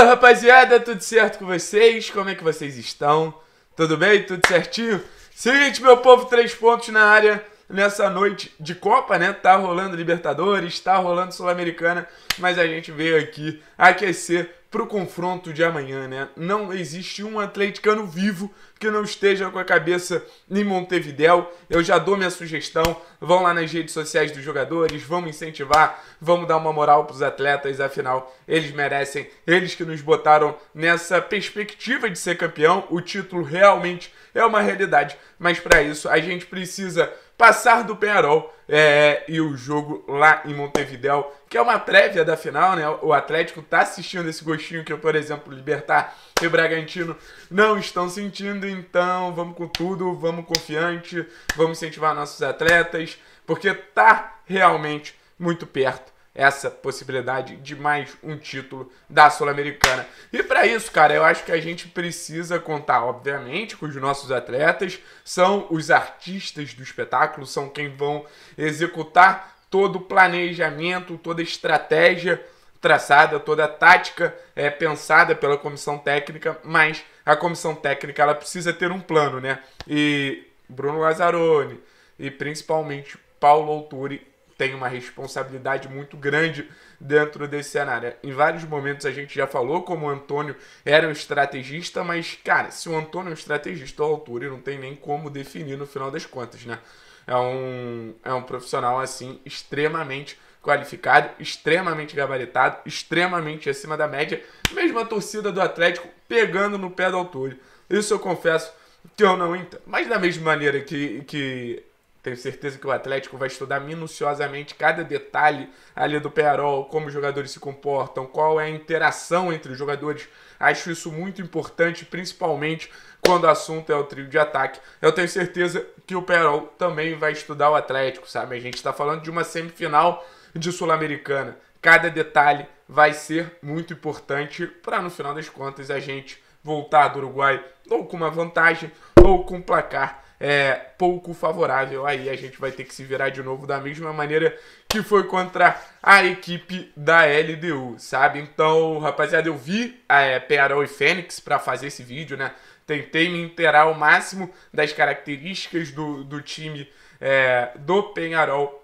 Fala rapaziada, tudo certo com vocês? Como é que vocês estão? Tudo bem? Tudo certinho? Seguinte, meu povo, três pontos na área nessa noite de Copa, né? Tá rolando Libertadores, tá rolando Sul-Americana, mas a gente veio aqui aquecer para o confronto de amanhã, né? Não existe um atleticano vivo que não esteja com a cabeça em Montevidéu. Eu já dou minha sugestão. Vão lá nas redes sociais dos jogadores, vamos incentivar, vamos dar uma moral para os atletas, afinal, eles merecem. Eles que nos botaram nessa perspectiva de ser campeão. O título realmente é uma realidade, mas para isso a gente precisa passar do Penarol é, e o jogo lá em Montevideo, que é uma prévia da final, né? O Atlético tá assistindo esse gostinho que, por exemplo, Libertar e Bragantino não estão sentindo, então vamos com tudo, vamos confiante, vamos incentivar nossos atletas, porque tá realmente muito perto essa possibilidade de mais um título da Sul-Americana. E para isso, cara, eu acho que a gente precisa contar, obviamente, com os nossos atletas, são os artistas do espetáculo, são quem vão executar todo o planejamento, toda a estratégia traçada, toda a tática é pensada pela comissão técnica, mas a comissão técnica ela precisa ter um plano, né? E Bruno Lazzaroni e principalmente Paulo Autori tem uma responsabilidade muito grande dentro desse cenário. Em vários momentos a gente já falou como o Antônio era um estrategista, mas, cara, se o Antônio é um estrategista à altura, não tem nem como definir no final das contas, né? É um, é um profissional, assim, extremamente qualificado, extremamente gabaritado, extremamente acima da média. Mesmo a torcida do Atlético pegando no pé do Altúlio. Isso eu confesso que eu não entendo. Mas da mesma maneira que, que tenho certeza que o Atlético vai estudar minuciosamente cada detalhe ali do Pearol, como os jogadores se comportam, qual é a interação entre os jogadores. Acho isso muito importante, principalmente quando o assunto é o trio de ataque. Eu tenho certeza que o Pearol também vai estudar o Atlético, sabe? A gente está falando de uma semifinal de Sul-Americana. Cada detalhe vai ser muito importante para, no final das contas, a gente voltar do Uruguai ou com uma vantagem ou com um placar é, pouco favorável. Aí a gente vai ter que se virar de novo da mesma maneira que foi contra a equipe da LDU, sabe? Então, rapaziada, eu vi é, Penarol e Fênix para fazer esse vídeo, né? Tentei me inteirar ao máximo das características do, do time é, do Penharol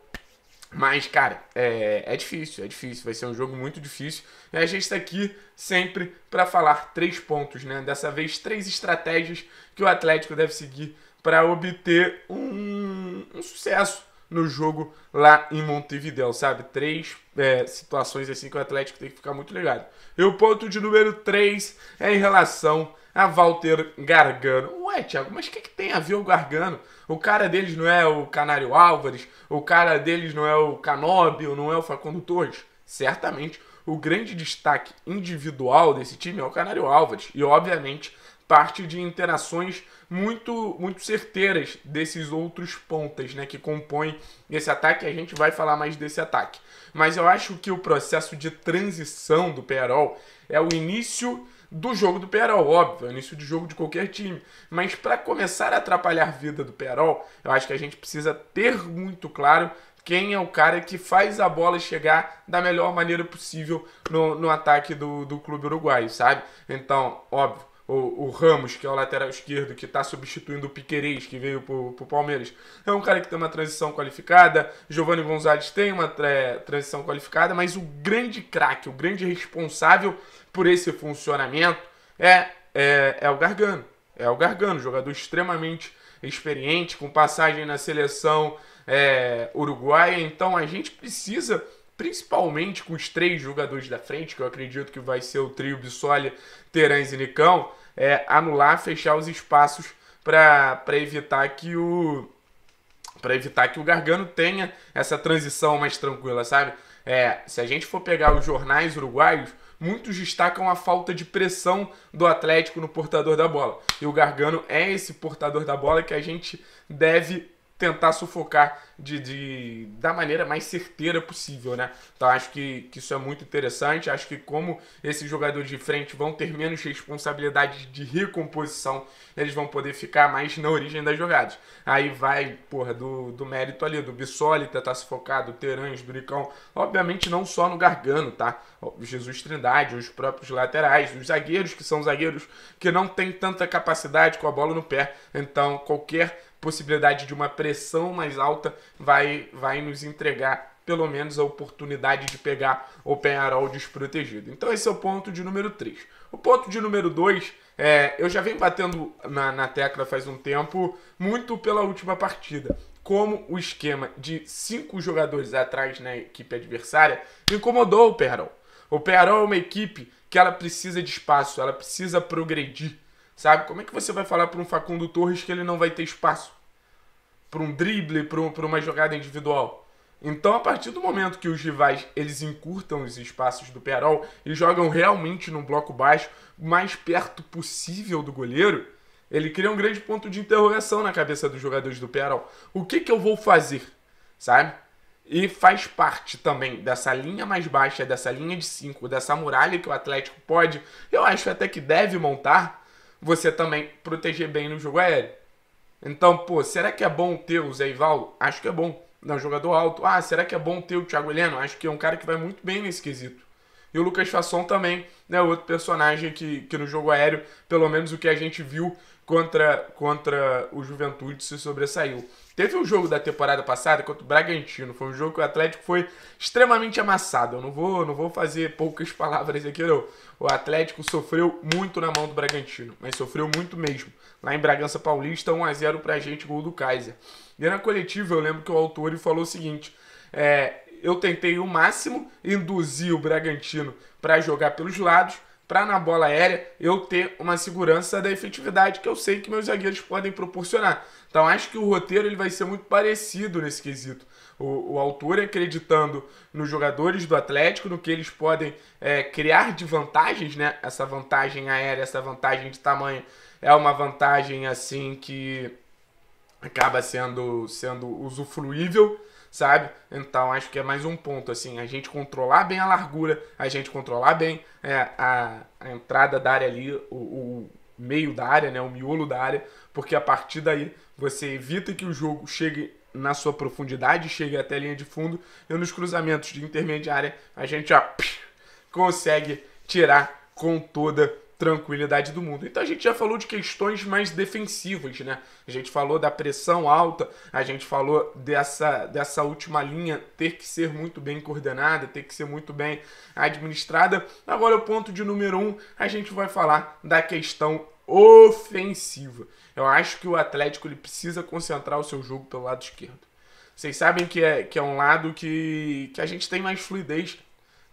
mas, cara, é, é, difícil, é difícil, vai ser um jogo muito difícil. E a gente está aqui sempre para falar três pontos, né? Dessa vez, três estratégias que o Atlético deve seguir para obter um, um, sucesso no jogo lá em Montevideo, sabe? Três é, situações assim que o Atlético tem que ficar muito ligado. E o ponto de número 3 é em relação a Walter Gargano. Ué, Thiago, mas o que, que tem a ver o Gargano? O cara deles não é o Canário Álvares, o cara deles não é o Canóbio, não é o Facundo Torres? Certamente o grande destaque individual desse time é o Canário Álvares. E, obviamente, parte de interações muito muito certeiras desses outros pontas, né, que compõem esse ataque, a gente vai falar mais desse ataque. Mas eu acho que o processo de transição do Perol é o início do jogo do Perol, óbvio, é o início de jogo de qualquer time, mas para começar a atrapalhar a vida do Perol, eu acho que a gente precisa ter muito claro quem é o cara que faz a bola chegar da melhor maneira possível no, no ataque do, do clube uruguaio, sabe? Então, óbvio, o, o, Ramos, que é o lateral esquerdo, que está substituindo o Piquerez, que veio para o Palmeiras, é um cara que tem uma transição qualificada. Giovanni Gonzalez tem uma tra transição qualificada, mas o grande craque, o grande responsável por esse funcionamento é, é, é o Gargano. É o Gargano, jogador extremamente experiente, com passagem na seleção é, uruguaia. Então a gente precisa principalmente com os três jogadores da frente, que eu acredito que vai ser o trio Bissoli, Terãs e Nicão, é, anular, fechar os espaços para evitar que o para evitar que o Gargano tenha essa transição mais tranquila, sabe? É, se a gente for pegar os jornais uruguaios, muitos destacam a falta de pressão do Atlético no portador da bola. E o Gargano é esse portador da bola que a gente deve tentar sufocar de, de, da maneira mais certeira possível, né? Então acho que, que isso é muito interessante. Acho que como esses jogadores de frente vão ter menos responsabilidade de recomposição, eles vão poder ficar mais na origem das jogadas. Aí vai, porra, do, do mérito ali, do Bissoli tentar sufocar, do Terãs, do Licão. Obviamente não só no Gargano, tá? O Jesus Trindade, os próprios laterais, os zagueiros que são zagueiros que não têm tanta capacidade com a bola no pé. Então qualquer possibilidade de uma pressão mais alta vai, vai nos entregar pelo menos a oportunidade de pegar o Penharol desprotegido. Então esse é o ponto de número 3. O ponto de número 2, é, eu já venho batendo na, na tecla faz um tempo, muito pela última partida. Como o esquema de cinco jogadores atrás na né, equipe adversária incomodou o Penharol. O Penharol é uma equipe que ela precisa de espaço, ela precisa progredir Sabe? Como é que você vai falar para um Facundo Torres que ele não vai ter espaço para um drible, para um, uma jogada individual? Então, a partir do momento que os rivais eles encurtam os espaços do Perol e jogam realmente num bloco baixo, mais perto possível do goleiro, ele cria um grande ponto de interrogação na cabeça dos jogadores do Perol. O que, que eu vou fazer? Sabe? E faz parte também dessa linha mais baixa, dessa linha de 5, dessa muralha que o Atlético pode, eu acho até que deve montar, você também proteger bem no jogo aéreo. Então, pô, será que é bom ter o Zé Ivaldo? Acho que é bom. Não, jogador alto. Ah, será que é bom ter o Thiago Heleno? Acho que é um cara que vai muito bem nesse quesito. E o Lucas Fasson também, né, outro personagem que, que no jogo aéreo, pelo menos o que a gente viu contra, contra o Juventude, se sobressaiu. Teve um jogo da temporada passada contra o Bragantino, foi um jogo que o Atlético foi extremamente amassado. Eu não vou, não vou fazer poucas palavras aqui, não. O Atlético sofreu muito na mão do Bragantino, mas sofreu muito mesmo. Lá em Bragança Paulista, 1 a 0 pra gente, gol do Kaiser. E na coletiva eu lembro que o autor falou o seguinte: é, eu tentei o máximo induzir o Bragantino para jogar pelos lados, para na bola aérea eu ter uma segurança da efetividade que eu sei que meus zagueiros podem proporcionar. Então acho que o roteiro ele vai ser muito parecido nesse quesito. O, o autor acreditando nos jogadores do Atlético, no que eles podem é, criar de vantagens, né? Essa vantagem aérea, essa vantagem de tamanho é uma vantagem assim que acaba sendo, sendo usufruível sabe? Então acho que é mais um ponto, assim, a gente controlar bem a largura, a gente controlar bem é, a, a, entrada da área ali, o, o meio da área, né, o miolo da área, porque a partir daí você evita que o jogo chegue na sua profundidade, chegue até a linha de fundo, e nos cruzamentos de intermediária a gente ó, consegue tirar com toda tranquilidade do mundo. Então a gente já falou de questões mais defensivas, né? A gente falou da pressão alta, a gente falou dessa, dessa última linha ter que ser muito bem coordenada, ter que ser muito bem administrada. Agora, o ponto de número um, a gente vai falar da questão ofensiva. Eu acho que o Atlético ele precisa concentrar o seu jogo pelo lado esquerdo. Vocês sabem que é, que é um lado que, que a gente tem mais fluidez.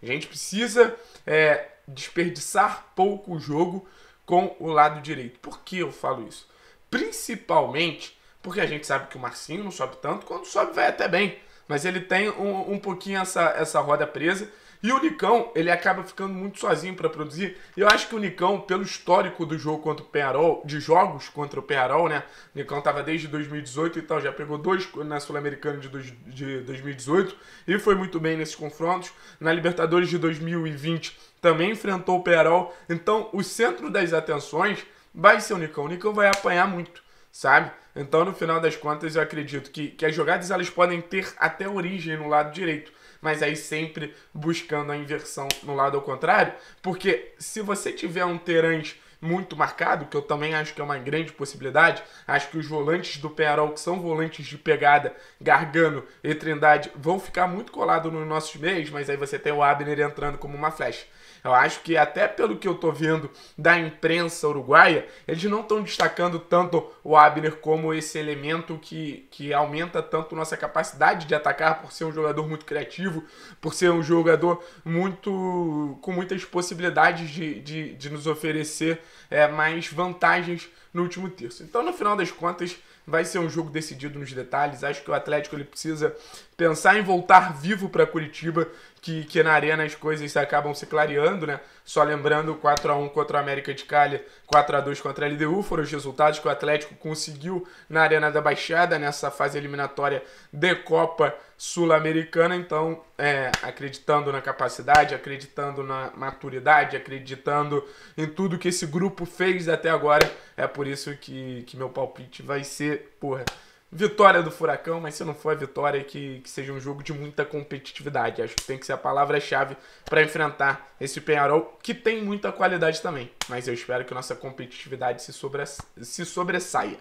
A gente precisa é, desperdiçar pouco o jogo com o lado direito. Por que eu falo isso? Principalmente porque a gente sabe que o Marcinho não sobe tanto, quando sobe vai até bem. Mas ele tem um, um pouquinho essa, essa roda presa e o Nicão, ele acaba ficando muito sozinho para produzir. E eu acho que o Nicão, pelo histórico do jogo contra o Penarol, de jogos contra o Penarol, né? O Nicão tava desde 2018 e tal, já pegou dois na Sul-Americana de, de 2018 e foi muito bem nesses confrontos. Na Libertadores de 2020 também enfrentou o Penarol. Então, o centro das atenções vai ser o Nicão. O Nicão vai apanhar muito sabe? Então, no final das contas, eu acredito que, que as jogadas elas podem ter até origem no lado direito, mas aí sempre buscando a inversão no lado ao contrário, porque se você tiver um Terans muito marcado, que eu também acho que é uma grande possibilidade. Acho que os volantes do Penarol, que são volantes de pegada, Gargano e Trindade, vão ficar muito colados nos nossos meios, mas aí você tem o Abner entrando como uma flecha. Eu acho que até pelo que eu tô vendo da imprensa uruguaia, eles não estão destacando tanto o Abner como esse elemento que, que aumenta tanto nossa capacidade de atacar por ser um jogador muito criativo, por ser um jogador muito com muitas possibilidades de, de, de nos oferecer é, mais vantagens no último terço. Então, no final das contas, vai ser um jogo decidido nos detalhes. Acho que o Atlético ele precisa pensar em voltar vivo para Curitiba que, que na arena as coisas acabam se clareando, né? Só lembrando 4 a 1 contra o América de Cali, 4 a 2 contra a LDU, foram os resultados que o Atlético conseguiu na Arena da Baixada nessa fase eliminatória de Copa Sul-Americana. Então, é, acreditando na capacidade, acreditando na maturidade, acreditando em tudo que esse grupo fez até agora, é por isso que, que meu palpite vai ser, porra vitória do Furacão, mas se não for a vitória, que, que seja um jogo de muita competitividade. Acho que tem que ser a palavra-chave para enfrentar esse Penharol, que tem muita qualidade também. Mas eu espero que nossa competitividade se, sobre, se sobressaia.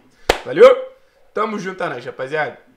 Valeu? Tamo junto, né, rapaziada.